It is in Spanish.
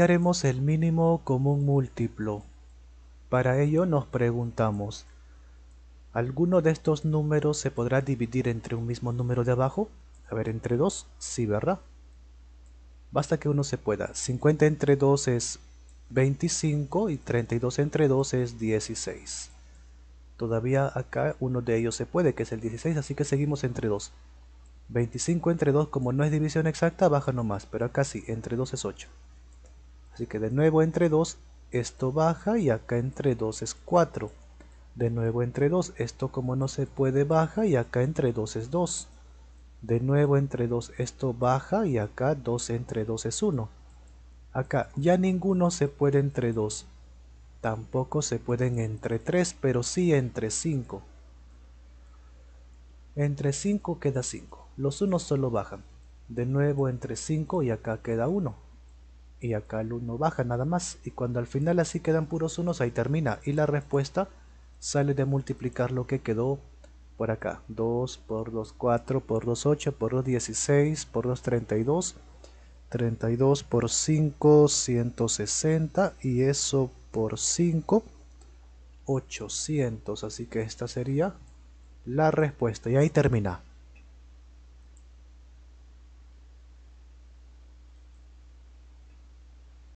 haremos el mínimo común múltiplo. Para ello nos preguntamos, ¿alguno de estos números se podrá dividir entre un mismo número de abajo? A ver, entre 2, sí, ¿verdad? Basta que uno se pueda. 50 entre 2 es 25 y 32 entre 2 es 16. Todavía acá uno de ellos se puede, que es el 16, así que seguimos entre 2. 25 entre 2, como no es división exacta, baja nomás, pero acá sí, entre 2 es 8. Así que de nuevo entre 2, esto baja y acá entre 2 es 4. De nuevo entre 2, esto como no se puede baja y acá entre 2 es 2. De nuevo entre 2, esto baja y acá 2 entre 2 es 1. Acá ya ninguno se puede entre 2. Tampoco se pueden entre 3, pero sí entre 5. Entre 5 queda 5. Los unos solo bajan. De nuevo entre 5 y acá queda 1 y acá el 1 baja nada más y cuando al final así quedan puros unos ahí termina y la respuesta sale de multiplicar lo que quedó por acá 2 por 2 4 por 2 8 por 2 16 por 2 32 32 por 5 160 y eso por 5 800 así que esta sería la respuesta y ahí termina